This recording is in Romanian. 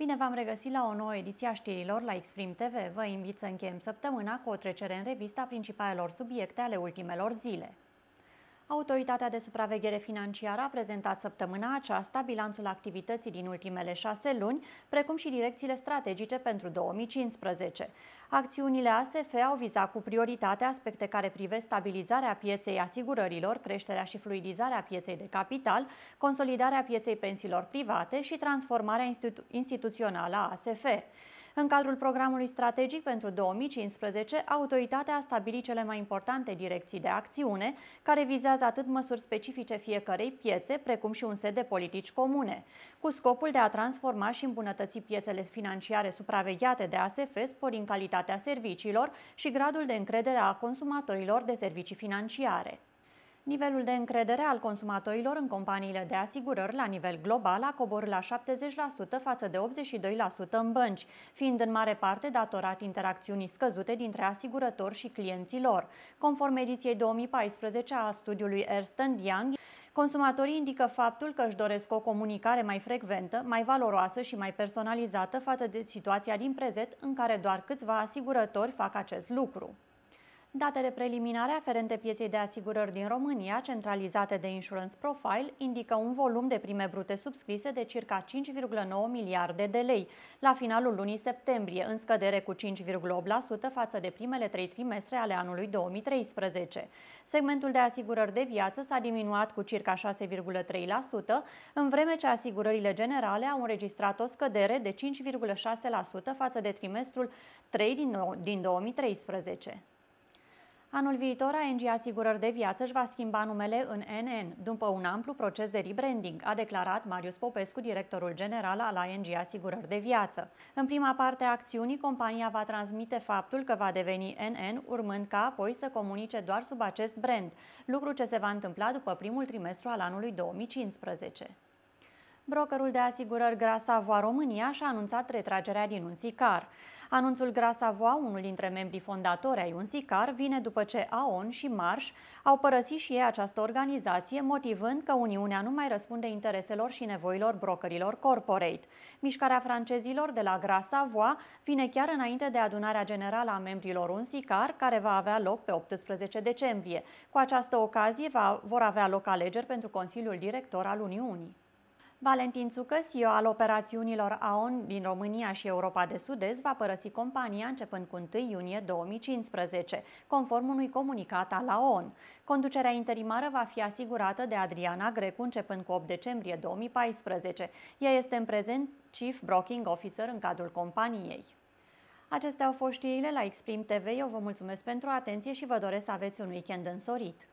Bine v-am regăsit la o nouă ediție a știrilor la Exprim TV. Vă invit să încheiem săptămâna cu o trecere în revista principalelor subiecte ale ultimelor zile. Autoritatea de supraveghere financiară a prezentat săptămâna aceasta bilanțul activității din ultimele șase luni, precum și direcțiile strategice pentru 2015. Acțiunile ASF au vizat cu prioritate aspecte care privesc stabilizarea pieței asigurărilor, creșterea și fluidizarea pieței de capital, consolidarea pieței pensiilor private și transformarea institu instituțională a ASF. În cadrul programului strategic pentru 2015, autoritatea a stabilit cele mai importante direcții de acțiune, care vizează atât măsuri specifice fiecarei piețe, precum și un set de politici comune, cu scopul de a transforma și îmbunătăți piețele financiare supravegheate de ASF, sporind calitatea calitatea serviciilor și gradul de încredere a consumatorilor de servicii financiare. Nivelul de încredere al consumatorilor în companiile de asigurări la nivel global a coborât la 70% față de 82% în bănci, fiind în mare parte datorat interacțiunii scăzute dintre asigurători și clienții lor. Conform ediției 2014 a studiului Ernst Young, Consumatorii indică faptul că își doresc o comunicare mai frecventă, mai valoroasă și mai personalizată față de situația din prezent în care doar câțiva asigurători fac acest lucru. Datele preliminare aferente pieței de asigurări din România, centralizate de Insurance Profile, indică un volum de prime brute subscrise de circa 5,9 miliarde de lei la finalul lunii septembrie, în scădere cu 5,8% față de primele trei trimestre ale anului 2013. Segmentul de asigurări de viață s-a diminuat cu circa 6,3%, în vreme ce asigurările generale au înregistrat o scădere de 5,6% față de trimestrul 3 din 2013. Anul viitor, ANG Asigurări de Viață își va schimba numele în NN, după un amplu proces de rebranding, a declarat Marius Popescu, directorul general al ANG Asigurări de Viață. În prima parte a acțiunii, compania va transmite faptul că va deveni NN, urmând ca apoi să comunice doar sub acest brand, lucru ce se va întâmpla după primul trimestru al anului 2015. Brokerul de asigurări Grasavoa România și-a anunțat retragerea din Unsicar. Anunțul Grasavoa, unul dintre membrii fondatori ai Unsicar, vine după ce AON și Marș au părăsit și ei această organizație, motivând că Uniunea nu mai răspunde intereselor și nevoilor brokerilor corporate. Mișcarea francezilor de la Grasavoa vine chiar înainte de adunarea generală a membrilor Unsicar, care va avea loc pe 18 decembrie. Cu această ocazie va, vor avea loc alegeri pentru Consiliul Director al Uniunii. Valentin CEO al operațiunilor AON din România și Europa de Sud-Est va părăsi compania începând cu 1 iunie 2015, conform unui comunicat al AON. Conducerea interimară va fi asigurată de Adriana Grecu începând cu 8 decembrie 2014. Ea este în prezent Chief Broking Officer în cadrul companiei. Acestea au fost știrile la Exprim TV. Eu vă mulțumesc pentru atenție și vă doresc să aveți un weekend însorit.